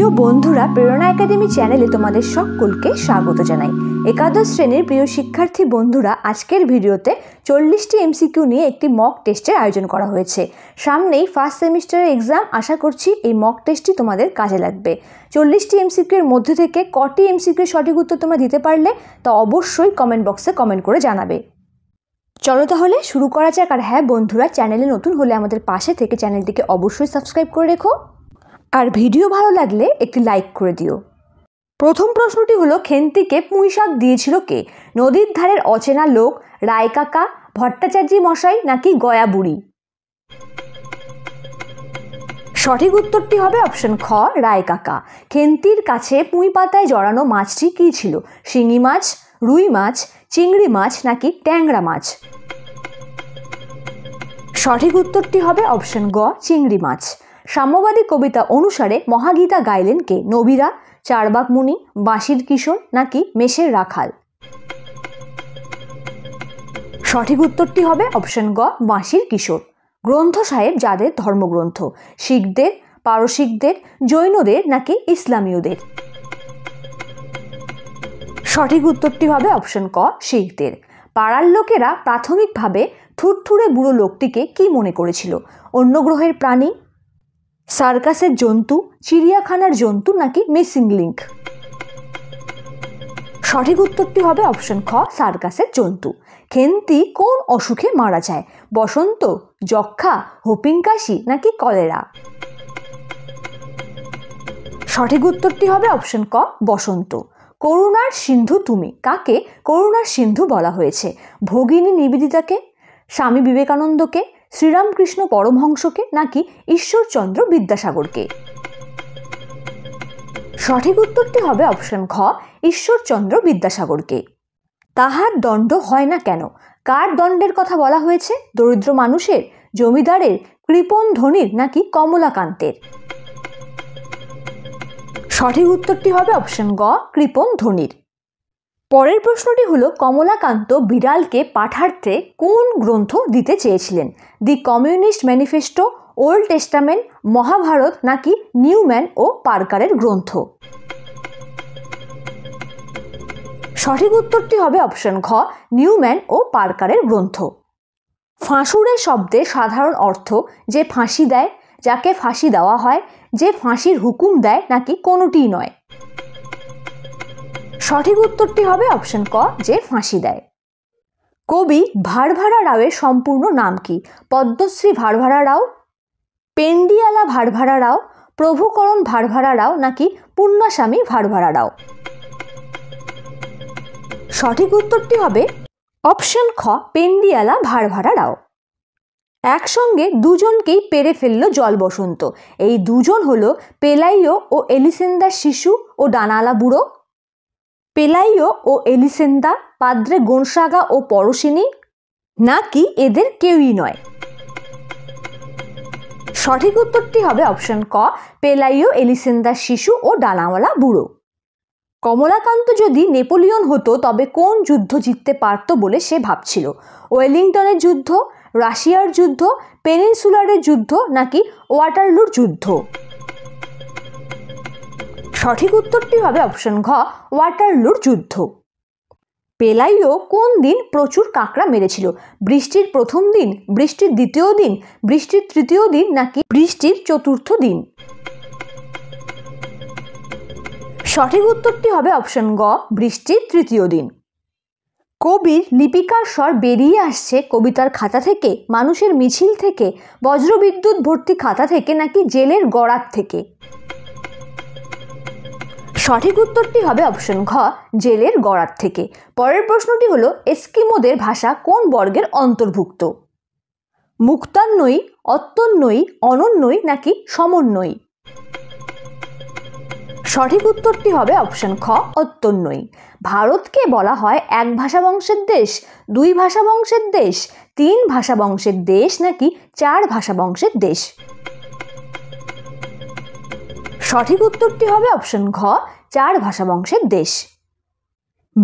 প্রিয় বন্ধুরা প্রেরণা একাডেমি চ্যানেলে তোমাদের সকলকে স্বাগত জানাই একাদশ শ্রেণীর প্রিয় শিক্ষার্থী বন্ধুরা আজকের ভিডিওতে চল্লিশটি এমসিকিউ নিয়ে একটি মক টেস্টের আয়োজন করা হয়েছে সামনেই ফার্স্ট সেমিস্টারের এক্সাম আশা করছি এই মক টেস্টটি তোমাদের কাজে লাগবে চল্লিশটি এমসিকিউর মধ্যে থেকে কটি এমসিকিউ সঠিক উত্তর তোমরা দিতে পারলে তা অবশ্যই কমেন্ট বক্সে কমেন্ট করে জানাবে চলো তাহলে শুরু করা যাক আর হ্যাঁ বন্ধুরা চ্যানেলে নতুন হলে আমাদের পাশে থেকে চ্যানেলটিকে অবশ্যই সাবস্ক্রাইব করে রেখো আর ভিডিও ভালো লাগলে একটি লাইক করে দিও প্রথম প্রশ্নটি হলো খেন্তিকে পুঁইশাক দিয়েছিল কে নদীর ধারের অচেনা লোক রায়কাকা ভট্টাচার্য মশাই নাকি গয়া বুড়ি সঠিক উত্তরটি হবে অপশন খ রায়কাকা খেন্তির কাছে পুঁই পাতায় জড়ানো মাছটি কী ছিল শিঙি মাছ রুই মাছ চিংড়ি মাছ নাকি ট্যাংরা মাছ সঠিক উত্তরটি হবে অপশন গ চিংড়ি মাছ সাম্যবাদী কবিতা অনুসারে মহাগীতা গাইলেন কে নবীরা চারবাক মুনি বাঁশির কিশোর নাকি মেষের রাখাল সঠিক উত্তরটি হবে অপশন গ বাঁশির কিশোর গ্রন্থ সাহেব যাদের ধর্মগ্রন্থ শিখদের পারসিকদের জৈনদের নাকি ইসলামীয়দের সঠিক উত্তরটি হবে অপশন ক শিখদের পাড়ার লোকেরা প্রাথমিকভাবে থুরথুরে বুড়ো লোকটিকে কি মনে করেছিল অন্য গ্রহের প্রাণী সার্কাসের জন্তু চিড়িয়াখানার জন্তু নাকি মিসিং লিঙ্ক সঠিক উত্তরটি হবে অপশন খ সার্কাসের জন্তু খেন্তি কোন অসুখে মারা যায় বসন্ত যক্ষা হোপিংকাশি নাকি কলেরা সঠিক উত্তরটি হবে অপশন ক বসন্ত করুণার সিন্ধু তুমি কাকে করুণার সিন্ধু বলা হয়েছে ভগিনী নিবেদিতাকে স্বামী বিবেকানন্দকে শ্রীরামকৃষ্ণ পরমহংসকে নাকি ঈশ্বরচন্দ্র বিদ্যাসাগরকে সঠিক উত্তরটি হবে অপশন খ ঈশ্বরচন্দ্র বিদ্যাসাগরকে তাহার দণ্ড হয় না কেন কার দণ্ডের কথা বলা হয়েছে দরিদ্র মানুষের জমিদারের কৃপণ ধনির নাকি কমলাকান্তের সঠিক উত্তরটি হবে অপশন গ কৃপণ ধনির পরের প্রশ্নটি হলো কমলাকান্ত বিড়ালকে পাঠার্থে কোন গ্রন্থ দিতে চেয়েছিলেন the Communist Manifesto Old Testament Mahabharat নাকি নিউম্যান ও পার্কারের গ্রন্থ সঠিক উত্তরটি হবে অপশন ঘ নিউম্যান ও পার্কারের গ্রন্থ ফাঁসুরের শব্দের সাধারণ অর্থ যে ফাঁসি দেয় যাকে ফাঁসি দেওয়া হয় যে ফাঁসির হুকুম দেয় নাকি কোনোটিই নয় সঠিক উত্তরটি হবে অপশন ক যে ফাঁসি দেয় কবি ভারভারা রাওয়ের সম্পূর্ণ নাম কি পদ্মশ্রী ভারভারা রাও পেন্ডিয়ালা ভারভারা রাও প্রভুকরণ ভারভারা রাও নাকি পূর্ণাস্বামী ভারভারা রাও সঠিক উত্তরটি হবে অপশন খ পেন্ডিয়ালা ভারভারা রাও একসঙ্গে দুজনকেই পেরে ফেলল জল বসন্ত এই দুজন হলো পেলাইও ও এলিসেন্দার শিশু ও ডানালা বুড়ো পেলাইও ও এলিসেন্দা পাদ্রে গোনসাগা ও পরশিনী নাকি এদের কেউই নয় সঠিক উত্তরটি হবে অপশন ক পেলাইও এলিসেন্দা শিশু ও ডালাওয়ালা বুড়ো কমলাকান্ত যদি নেপোলিয়ন হতো তবে কোন যুদ্ধ জিততে পারত বলে সে ভাবছিল ওয়েলিংটনের যুদ্ধ রাশিয়ার যুদ্ধ পেনিনসুলারের যুদ্ধ নাকি ওয়াটারলুর যুদ্ধ সঠিক উত্তরটি হবে অপশন ঘ ওয়াটারলুর যুদ্ধ পেলাইও কোন দিন প্রচুর কাঁকড়া মেরেছিল বৃষ্টির প্রথম দিন বৃষ্টির দ্বিতীয় দিন বৃষ্টির তৃতীয় দিন নাকি বৃষ্টির চতুর্থ দিন সঠিক উত্তরটি হবে অপশন গ বৃষ্টির তৃতীয় দিন কবির লিপিকার স্বর বেরিয়ে আসছে কবিতার খাতা থেকে মানুষের মিছিল থেকে বজ্রবিদ্যুৎ ভর্তি খাতা থেকে নাকি জেলের গড়ার থেকে সঠিক উত্তরটি হবে অপশন ঘ জেলের গড়ার থেকে পরের প্রশ্নটি হলো এস্কিমোদের ভাষা কোন বর্গের অন্তর্ভুক্ত মুক্তান্নই অত্যন্নই অনন্যই নাকি সমন্বয়ী সঠিক উত্তরটি হবে অপশন খ অত্যন্নই ভারতকে বলা হয় এক ভাষা বংশের দেশ দুই ভাষা বংশের দেশ তিন ভাষা বংশের দেশ নাকি চার ভাষা বংশের দেশ সঠিক উত্তরটি হবে অপশন ঘ চার ভাষা বংশের দেশ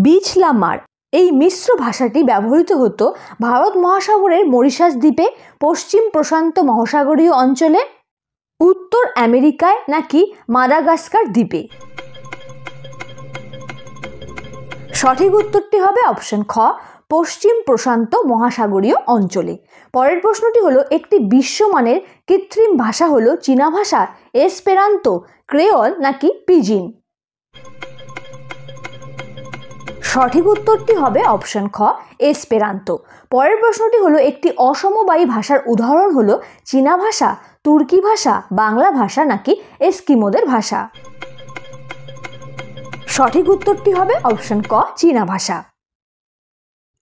বিছলামার এই মিশ্র ভাষাটি ব্যবহৃত হতো ভারত মহাসাগরের মরিশাস দ্বীপে পশ্চিম প্রশান্ত মহাসাগরীয় অঞ্চলে উত্তর আমেরিকায় নাকি মাদাগাস্কার দ্বীপে সঠিক উত্তরটি হবে অপশন খ পশ্চিম প্রশান্ত মহাসাগরীয় অঞ্চলে পরের প্রশ্নটি হলো একটি বিশ্বমানের কৃত্রিম ভাষা হলো চীনা ভাষা এসপেরান্ত ক্রেওল নাকি পিজিন সঠিক উত্তরটি হবে অপশন খ এসপেরান্ত পরের প্রশ্নটি হলো একটি অসমবায়ী ভাষার উদাহরণ হলো চীনা ভাষা তুর্কি ভাষা বাংলা ভাষা নাকি এস্কিমোদের ভাষা সঠিক উত্তরটি হবে অপশন ক চীনা ভাষা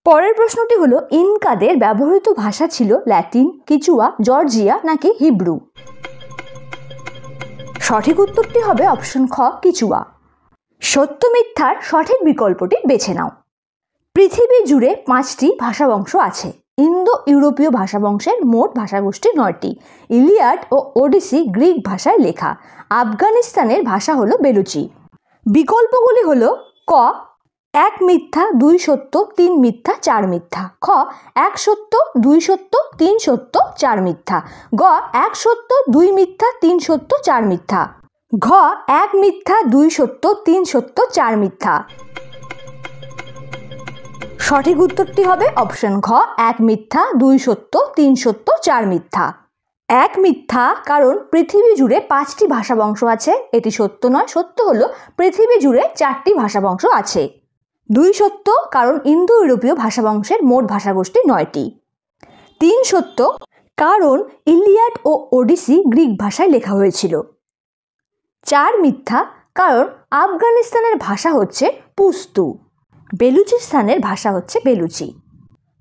পরের প্রশ্নটি হলো ইনকাদের ব্যবহৃত ভাষা ছিল ল্যাটিন কিচুয়া জর্জিয়া নাকি হিব্রু সঠিক উত্তরটি হবে অপশন খ কিচুয়া সত্য মিথ্যার সঠিক বিকল্পটি বেছে নাও পৃথিবী জুড়ে পাঁচটি ভাষাবংশ আছে ইন্দো ইউরোপীয় ভাষাবংশের মোট ভাষাগোষ্ঠী নয়টি ইলিয়াট ও ওডিসি গ্রিক ভাষায় লেখা আফগানিস্তানের ভাষা হলো বেলুচি বিকল্পগুলি হলো ক এক মিথ্যা দুই সত্য তিন মিথ্যা চার মিথ্যা খ এক সত্য দুই সত্য তিন সত্য চার মিথ্যা গ এক সত্য দুই মিথ্যা তিন সত্য চার মিথ্যা ঘ এক মিথ্যা দুই সত্য তিন সত্য চার মিথ্যা সঠিক উত্তরটি হবে অপশন ঘ এক মিথ্যা দুই সত্য তিন সত্য চার মিথ্যা এক মিথ্যা কারণ পৃথিবী জুড়ে পাঁচটি ভাষা বংশ আছে এটি সত্য নয় সত্য হলো পৃথিবী জুড়ে চারটি ভাষা বংশ আছে দুই সত্য কারণ ইন্দো ইউরোপীয় ভাষা বংশের মোট ভাষাগোষ্ঠী নয়টি তিন সত্য কারণ ইলিয়াট ও ওডিসি গ্রিক ভাষায় লেখা হয়েছিল চার মিথ্যা কারণ আফগানিস্তানের ভাষা হচ্ছে পুস্তু বেলুচিস্তানের ভাষা হচ্ছে বেলুচি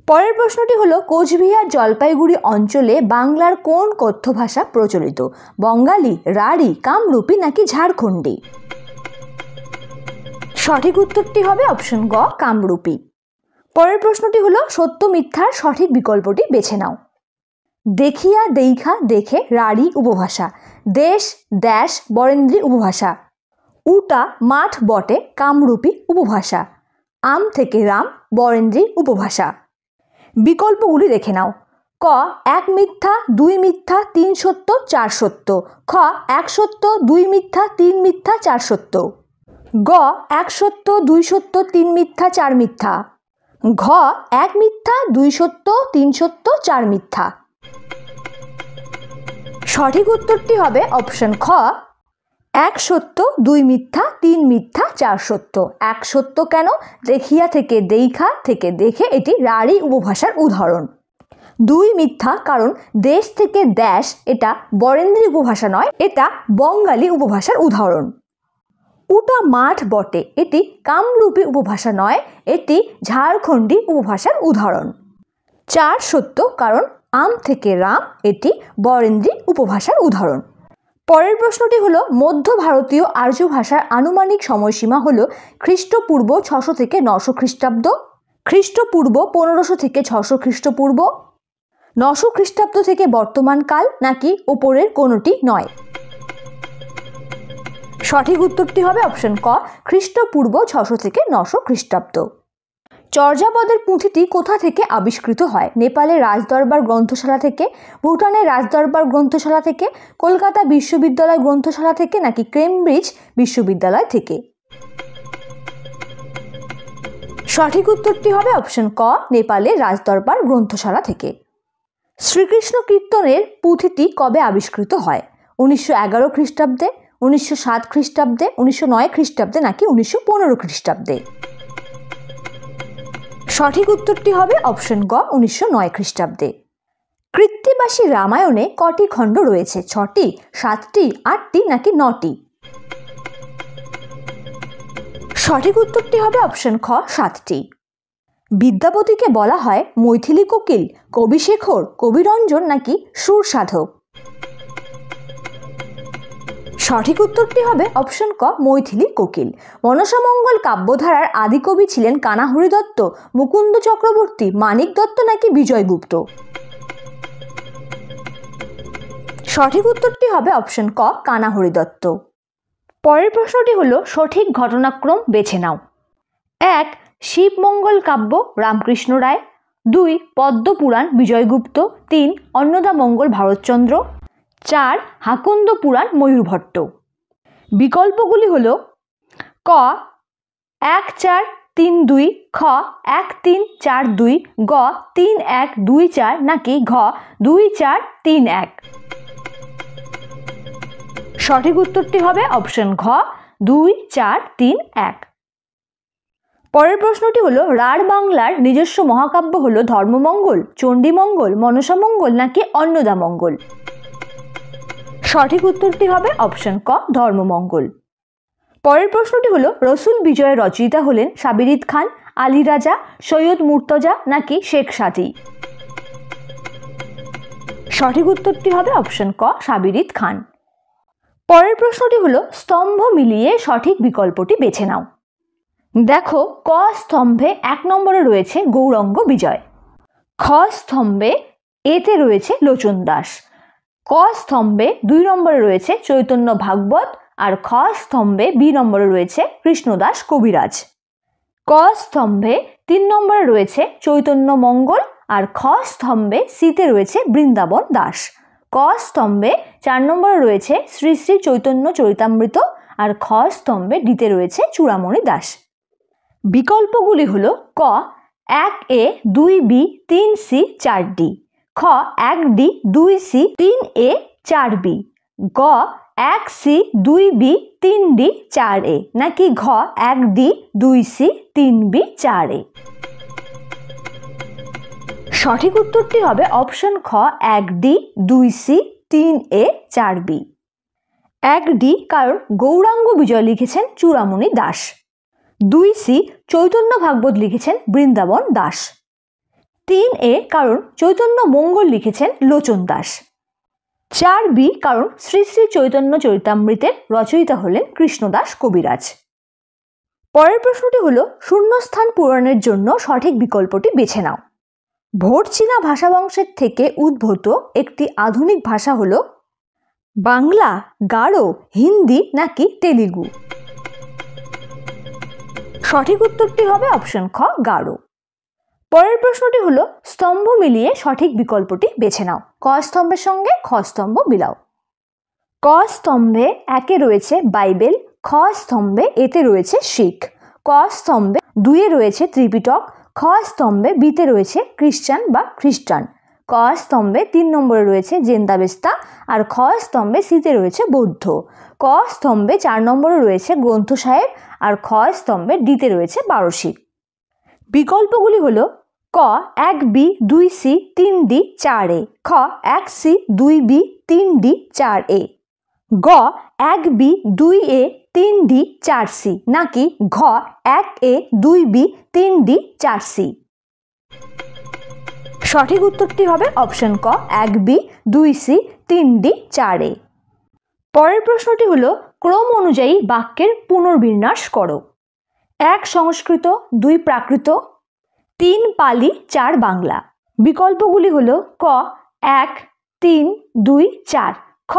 পরের প্রশ্নটি হলো কোচবিহার জলপাইগুড়ি অঞ্চলে বাংলার কোন কথ্য ভাষা প্রচলিত বঙ্গালী রাড়ি কামরূপী নাকি ঝাড়খণ্ডী সঠিক উত্তরটি হবে অপশন গ কামরূপী পরের প্রশ্নটি হলো সত্য মিথ্যার সঠিক বিকল্পটি বেছে নাও দেখিয়া দেইখা দেখে রাড়ি উপভাষা দেশ দ্যাশ বরেন্দ্রী উপভাষা উটা মাঠ বটে কামরূপী উপভাষা আম থেকে রাম বরেন্দ্রী উপভাষা বিকল্পগুলি দেখে নাও ক এক মিথ্যা দুই মিথ্যা তিন সত্য চার সত্য খ এক সত্য দুই মিথ্যা তিন মিথ্যা চার সত্য গ এক সত্য দুই সত্য তিন মিথ্যা চার মিথ্যা ঘ এক মিথ্যা দুই সত্য তিন সত্য চার মিথ্যা সঠিক উত্তরটি হবে অপশন খ এক সত্য দুই মিথ্যা তিন মিথ্যা চার সত্য এক সত্য কেন দেখিয়া থেকে দেইখা থেকে দেখে এটি রাঢ়ী উপভাষার উদাহরণ দুই মিথ্যা কারণ দেশ থেকে দেশ এটা বরেন্দ্রী উপভাষা নয় এটা বঙ্গালী উপভাষার উদাহরণ পুটা মাঠ বটে এটি কামরূপী উপভাষা নয় এটি ঝাড়খণ্ডী উপভাষার উদাহরণ চার সত্য কারণ আম থেকে রাম এটি বরেন্দ্রী উপভাষার উদাহরণ পরের প্রশ্নটি হল মধ্য ভারতীয় আর্য ভাষার আনুমানিক সময়সীমা হল খ্রিস্টপূর্ব ছশো থেকে নশো খ্রিস্টাব্দ খ্রিস্টপূর্ব পনেরোশো থেকে ছশো খ্রিস্টপূর্ব নশো খ্রিস্টাব্দ থেকে বর্তমানকাল নাকি ওপরের কোনোটি নয় সঠিক উত্তরটি হবে অপশন ক খ্রিস্টপূর্ব ছশো থেকে নশো খ্রিস্টাব্দ চর্যাপদের পুঁথিটি কোথা থেকে আবিষ্কৃত হয় নেপালের রাজদরবার গ্রন্থশালা থেকে ভুটানের রাজদরবার গ্রন্থশালা থেকে কলকাতা বিশ্ববিদ্যালয় গ্রন্থশালা থেকে নাকি কেমব্রিজ বিশ্ববিদ্যালয় থেকে সঠিক উত্তরটি হবে অপশন ক নেপালের রাজদরবার গ্রন্থশালা থেকে শ্রীকৃষ্ণ কীর্তনের পুঁথিটি কবে আবিষ্কৃত হয় উনিশশো এগারো খ্রিস্টাব্দে উনিশশো সাত খ্রিস্টাব্দে উনিশশো নয় খ্রিস্টাব্দে নাকি উনিশশো পনেরো খ্রিস্টাব্দে সঠিক উত্তরটি হবে অপশন গ উনিশশো নয় খ্রিস্টাব্দে কৃত্তিবাসী রামায়ণে কটি খণ্ড রয়েছে ছটি সাতটি আটটি নাকি নটি সঠিক উত্তরটি হবে অপশন খ সাতটি বিদ্যাপতিকে বলা হয় মৈথিলি কোকিল কবি শেখর কবিরঞ্জন নাকি সুর সাধক সঠিক উত্তরটি হবে অপশন ক মৈথিলি কোকিল মনসামঙ্গল কাব্যধারার আদিকবি ছিলেন কানাহরি দত্ত মুকুন্দ চক্রবর্তী মানিক দত্ত নাকি বিজয়গুপ্ত সঠিক উত্তরটি হবে অপশন ক কানাহরি দত্ত পরের প্রশ্নটি হলো সঠিক ঘটনাক্রম বেছে নাও এক শিবমঙ্গল কাব্য রামকৃষ্ণ রায় দুই পদ্মপুরাণ বিজয়গুপ্ত তিন অন্নদামঙ্গল ভারতচন্দ্র চার হাকুন্দ পুরাণ ময়ূরভট্ট বিকল্পগুলি হল ক এক চার তিন দুই খ এক তিন চার দুই গ তিন এক দুই চার নাকি ঘ দুই চার তিন এক সঠিক উত্তরটি হবে অপশন ঘ দুই চার তিন এক পরের প্রশ্নটি হলো রাঢ় বাংলার নিজস্ব মহাকাব্য হলো ধর্মমঙ্গল চণ্ডীমঙ্গল মনসামঙ্গল নাকি অন্নদামঙ্গল সঠিক উত্তরটি হবে অপশন ক ধর্মমঙ্গল পরের প্রশ্নটি হলো রসুল বিজয়ের রচয়িতা হলেন সাবিরিদ খান আলী রাজা সৈয়দ মুর্তজা নাকি শেখ সাদি সঠিক উত্তরটি হবে অপশন ক সাবিরিদ খান পরের প্রশ্নটি হলো স্তম্ভ মিলিয়ে সঠিক বিকল্পটি বেছে নাও দেখো ক স্তম্ভে এক নম্বরে রয়েছে গৌরঙ্গ বিজয় খ স্তম্ভে এতে রয়েছে লোচন দাস ক স্তম্ভে দুই নম্বরে রয়েছে চৈতন্য ভাগবত আর খ স্তম্ভে বি নম্বরে রয়েছে কৃষ্ণদাস কবিরাজ ক স্তম্ভে তিন নম্বরে রয়েছে চৈতন্য মঙ্গল আর খ স্তম্ভে সিতে রয়েছে বৃন্দাবন দাস ক স্তম্ভে চার নম্বরে রয়েছে শ্রী শ্রী চৈতন্য চরিতামৃত আর খ স্তম্ভে ডিতে রয়েছে চূড়ামণি দাস বিকল্পগুলি হল ক এক এ দুই বি তিন সি চার ডি খ এক ডি দুই সি তিন এ চার বি গ এক সি দুই বি তিন ডি চার এ নাকি ঘ এক ডি দুই সি তিন বি চার এ সঠিক উত্তরটি হবে অপশন খ এক ডি দুই সি তিন এ চার বি এক ডি কারণ গৌরাঙ্গ বিজয় লিখেছেন চূড়ামণি দাস দুই সি চৈতন্য ভাগবত লিখেছেন বৃন্দাবন দাস তিন এ কারণ চৈতন্য মঙ্গল লিখেছেন লোচন দাস চার বি কারণ শ্রী শ্রী চৈতন্য চরিতামৃতের রচয়িতা হলেন কৃষ্ণদাস কবিরাজ পরের প্রশ্নটি হল শূন্যস্থান পূরণের জন্য সঠিক বিকল্পটি বেছে নাও ভোট চীনা ভাষাবংশের থেকে উদ্ভূত একটি আধুনিক ভাষা হল বাংলা গাঢ় হিন্দি নাকি তেলেগু সঠিক উত্তরটি হবে অপশন খ গাঢ় পরের প্রশ্নটি হলো স্তম্ভ মিলিয়ে সঠিক বিকল্পটি বেছে নাও ক স্তম্ভের সঙ্গে খ স্তম্ভ মিলাও ক স্তম্ভে একে রয়েছে বাইবেল খ স্তম্ভে এতে রয়েছে শিখ ক স্তম্ভে দুয়ে রয়েছে ত্রিপিটক খ স্তম্ভে বিতে রয়েছে খ্রিস্টান বা খ্রিস্টান ক স্তম্ভে তিন নম্বরে রয়েছে জেন্দাবেস্তা আর খ স্তম্ভে সিতে রয়েছে বৌদ্ধ ক স্তম্ভে চার নম্বরে রয়েছে গ্রন্থ সাহেব আর খ স্তম্ভে ডিতে রয়েছে বারসিক বিকল্পগুলি হলো ক এক বি দুই সি তিন ডি চার এ খ এক সি দুই বি তিন ডি চার এ গ এক বি দুই এ তিন ডি চার সি নাকি ঘ এক এ দুই বি তিন ডি চার সি সঠিক উত্তরটি হবে অপশন ক এক বি দুই সি তিন ডি চার এ পরের প্রশ্নটি হলো ক্রম অনুযায়ী বাক্যের পুনর্বিন্যাস করো এক সংস্কৃত দুই প্রাকৃত তিন পালি চার বাংলা বিকল্পগুলি হল ক এক তিন দুই চার খ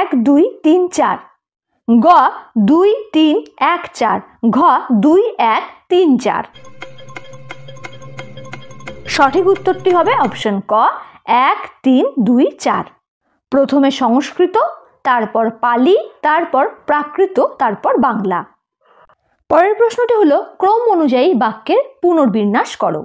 এক দুই তিন চার গ দুই তিন এক চার ঘ দুই এক তিন চার সঠিক উত্তরটি হবে অপশন ক এক তিন দুই চার প্রথমে সংস্কৃত তারপর পালি তারপর প্রাকৃত তারপর বাংলা পরের প্রশ্নটি হলো ক্রম অনুযায়ী বাক্যের পুনর্বিন্যাস করো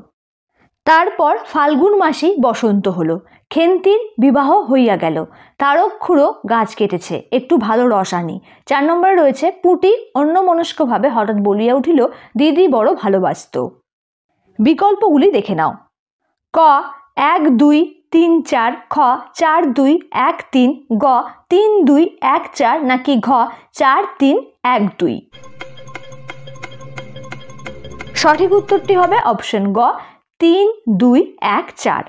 তারপর ফাল্গুন মাসেই বসন্ত হলো খেন্তির বিবাহ হইয়া গেল তারক্ষুড়ো গাছ কেটেছে একটু ভালো রস আনি চার নম্বরে রয়েছে পুটি অন্যমনস্কভাবে হঠাৎ বলিয়া উঠিল দিদি বড় ভালোবাসত বিকল্পগুলি দেখে নাও ক এক দুই তিন চার খ চার দুই এক তিন গ তিন দুই এক চার নাকি ঘ চার তিন এক দুই সঠিক উত্তরটি হবে অপশন গ তিন দুই এক চার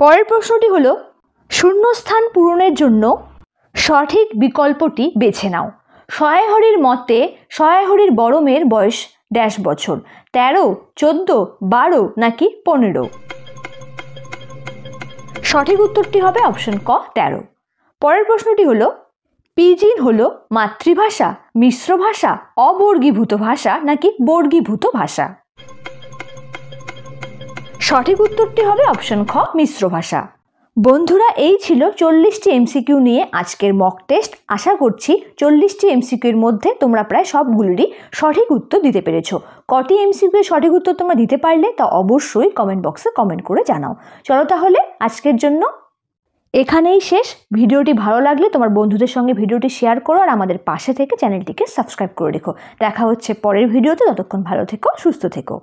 পরের প্রশ্নটি হল শূন্যস্থান পূরণের জন্য সঠিক বিকল্পটি বেছে নাও সয়াহরির মতে সয়াহরির বড় মেয়ের বয়স ড্যাশ বছর তেরো চোদ্দ বারো নাকি পনেরো সঠিক উত্তরটি হবে অপশন ক তেরো পরের প্রশ্নটি হলো পিজিন হলো মাতৃভাষা মিশ্র ভাষা অবর্গীভূত ভাষা নাকি বর্গীভূত ভাষা সঠিক উত্তরটি হবে অপশন খ মিশ্র ভাষা বন্ধুরা এই ছিল চল্লিশটি এমসিকিউ নিয়ে আজকের মক টেস্ট আশা করছি চল্লিশটি এমসিকিউর মধ্যে তোমরা প্রায় সবগুলোরই সঠিক উত্তর দিতে পেরেছ কটি এমসিকিউ সঠিক উত্তর তোমরা দিতে পারলে তা অবশ্যই কমেন্ট বক্সে কমেন্ট করে জানাও চলো তাহলে আজকের জন্য এখানেই শেষ ভিডিওটি ভালো লাগলে তোমার বন্ধুদের সঙ্গে ভিডিওটি শেয়ার করো আর আমাদের পাশে থেকে চ্যানেলটিকে সাবস্ক্রাইব করে রেখো দেখা হচ্ছে পরের ভিডিওতে ততক্ষণ ভালো থেকো সুস্থ থেকো